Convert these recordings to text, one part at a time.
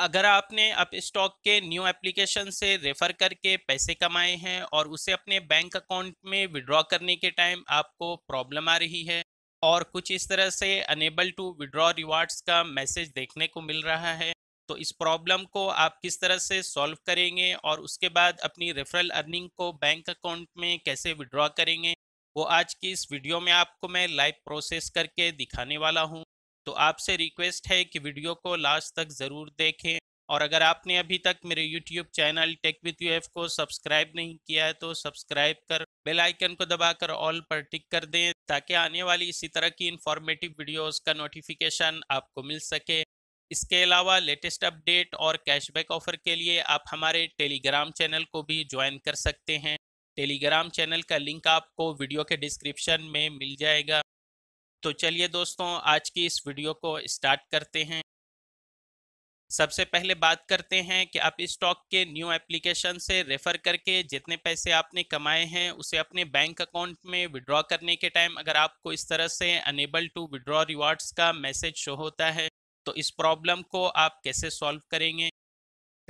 अगर आपने Upstox के न्यू एप्लीकेशन से रेफर करके पैसे कमाए हैं और उसे अपने बैंक अकाउंट में विड्रॉ करने के टाइम आपको प्रॉब्लम आ रही है और कुछ इस तरह से अनेबल टू विड्रॉ रिवार्ड्स का मैसेज देखने को मिल रहा है तो इस प्रॉब्लम को आप किस तरह से सॉल्व करेंगे और उसके बाद अपनी रेफरल अर्निंग को बैंक अकाउंट में कैसे विड्रॉ करेंगे वो आज की इस वीडियो में आपको मैं लाइव प्रोसेस करके दिखाने वाला हूँ तो आपसे रिक्वेस्ट है कि वीडियो को लास्ट तक ज़रूर देखें और अगर आपने अभी तक मेरे YouTube channel tech with you को सब्सक्राइब नहीं किया है तो सब्सक्राइब कर बेल आइकन को दबाकर ऑल पर टिक कर दें ताकि आने वाली इसी तरह की इन्फॉर्मेटिव वीडियोस का नोटिफिकेशन आपको मिल सके इसके अलावा लेटेस्ट अपडेट और कैशबैक ऑफर के लिए आप हमारे टेलीग्राम चैनल को भी ज्वाइन कर सकते हैं टेलीग्राम चैनल का लिंक आपको वीडियो के डिस्क्रिप्शन में मिल जाएगा तो चलिए दोस्तों आज की इस वीडियो को स्टार्ट करते हैं सबसे पहले बात करते हैं कि आप स्टॉक के न्यू एप्लीकेशन से रेफर करके जितने पैसे आपने कमाए हैं उसे अपने बैंक अकाउंट में विड्रॉ करने के टाइम अगर आपको इस तरह से अनेबल टू विड्रॉ रिवार्ड्स का मैसेज शो होता है तो इस प्रॉब्लम को आप कैसे सॉल्व करेंगे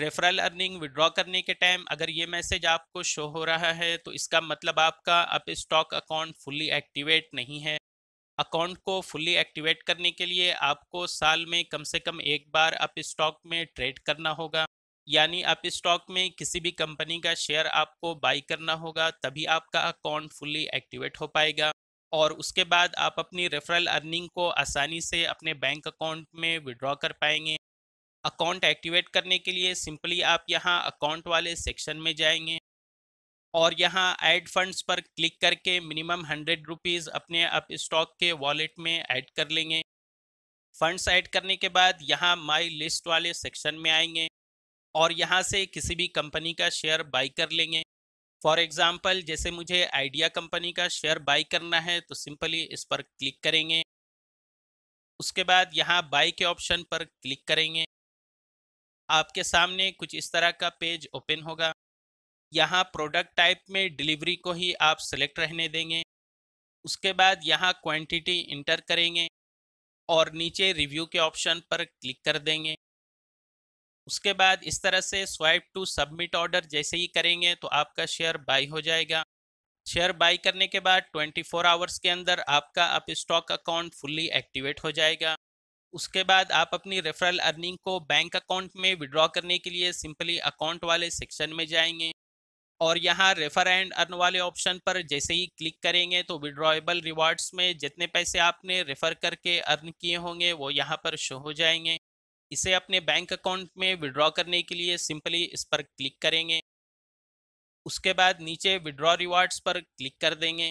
रेफरल अर्निंग विड्रॉ करने के टाइम अगर ये मैसेज आपको शो हो रहा है तो इसका मतलब आपका Upstox account fully activate नहीं है अकाउंट को फुल्ली एक्टिवेट करने के लिए आपको साल में कम से कम एक बार आप स्टॉक में ट्रेड करना होगा यानी आप स्टॉक में किसी भी कंपनी का शेयर आपको बाई करना होगा तभी आपका अकाउंट फुल्ली एक्टिवेट हो पाएगा और उसके बाद आप अपनी रेफरल अर्निंग को आसानी से अपने बैंक अकाउंट में विड्रॉ कर पाएंगे अकाउंट एक्टिवेट करने के लिए सिंपली आप यहाँ अकाउंट वाले सेक्शन में जाएंगे और यहाँ ऐड फंड्स पर क्लिक करके मिनिमम हंड्रेड रुपीज़ अपने अप स्टॉक के वॉलेट में ऐड कर लेंगे फंड्स ऐड करने के बाद यहाँ माई लिस्ट वाले सेक्शन में आएंगे और यहाँ से किसी भी कंपनी का शेयर बाई कर लेंगे फॉर एग्ज़ाम्पल जैसे मुझे आइडिया कंपनी का शेयर बाई करना है तो सिंपली इस पर क्लिक करेंगे उसके बाद यहाँ बाई के ऑप्शन पर क्लिक करेंगे आपके सामने कुछ इस तरह का पेज ओपन होगा यहाँ प्रोडक्ट टाइप में डिलीवरी को ही आप सेलेक्ट रहने देंगे उसके बाद यहाँ क्वांटिटी इंटर करेंगे और नीचे रिव्यू के ऑप्शन पर क्लिक कर देंगे उसके बाद इस तरह से स्वाइप टू सबमिट ऑर्डर जैसे ही करेंगे तो आपका शेयर बाई हो जाएगा शेयर बाई करने के बाद 24 आवर्स के अंदर आपका Upstox account fully activate हो जाएगा उसके बाद आप अपनी रेफरल अर्निंग को बैंक अकाउंट में विड्रॉ करने के लिए सिंपली अकाउंट वाले सेक्शन में जाएंगे और यहाँ रेफर एंड अर्न वाले ऑप्शन पर जैसे ही क्लिक करेंगे तो विड्रॉएबल रिवार्ड्स में जितने पैसे आपने रेफर करके अर्न किए होंगे वो यहाँ पर शो हो जाएंगे इसे अपने बैंक अकाउंट में विड्रॉ करने के लिए सिंपली इस पर क्लिक करेंगे उसके बाद नीचे विड्रॉ रिवार्ड्स पर क्लिक कर देंगे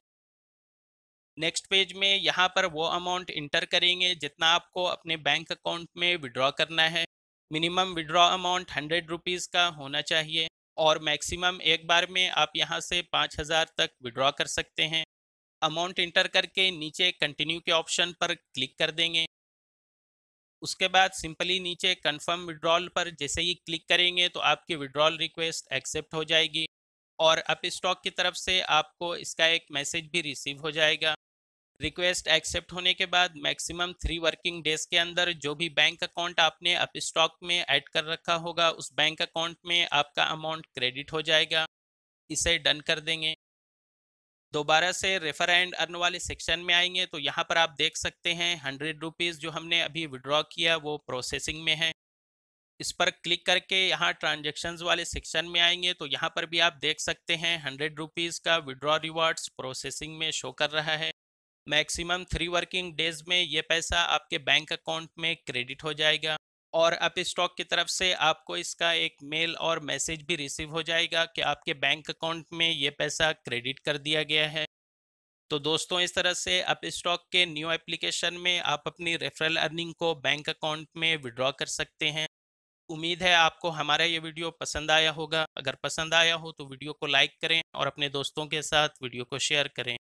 नेक्स्ट पेज में यहाँ पर वो अमाउंट इंटर करेंगे जितना आपको अपने बैंक अकाउंट में विड्रॉ करना है minimum withdraw amount hundred rupees का होना चाहिए और मैक्सिमम एक बार में आप यहाँ से पाँच हज़ार तक विड्रॉ कर सकते हैं अमाउंट इंटर करके नीचे कंटिन्यू के ऑप्शन पर क्लिक कर देंगे उसके बाद सिंपली नीचे कंफर्म विड्रॉल पर जैसे ही क्लिक करेंगे तो आपकी विड्रॉल रिक्वेस्ट एक्सेप्ट हो जाएगी और अप स्टॉक की तरफ से आपको इसका एक मैसेज भी रिसीव हो जाएगा रिक्वेस्ट एक्सेप्ट होने के बाद मैक्सिमम थ्री वर्किंग डेज के अंदर जो भी बैंक अकाउंट आपने अप स्टॉक में ऐड कर रखा होगा उस बैंक अकाउंट में आपका अमाउंट क्रेडिट हो जाएगा इसे डन कर देंगे दोबारा से रेफर एंड अर्न वाले सेक्शन में आएंगे तो यहाँ पर आप देख सकते हैं हंड्रेड रुपीज़ जो हमने अभी विड्रॉ किया वो प्रोसेसिंग में है इस पर क्लिक करके यहाँ ट्रांजेक्शन वाले सेक्शन में आएंगे तो यहाँ पर भी आप देख सकते हैं हंड्रेड रुपीज़ का विड्रॉ रिवॉर्ड्स प्रोसेसिंग में शो कर रहा है मैक्सिमम थ्री वर्किंग डेज में ये पैसा आपके बैंक अकाउंट में क्रेडिट हो जाएगा और अप स्टॉक की तरफ से आपको इसका एक मेल और मैसेज भी रिसीव हो जाएगा कि आपके बैंक अकाउंट में ये पैसा क्रेडिट कर दिया गया है तो दोस्तों इस तरह से अप स्टॉक के न्यू एप्लीकेशन में आप अपनी रेफरल अर्निंग को बैंक अकाउंट में विड्रॉ कर सकते हैं उम्मीद है आपको हमारा ये वीडियो पसंद आया होगा अगर पसंद आया हो तो वीडियो को लाइक करें और अपने दोस्तों के साथ वीडियो को शेयर करें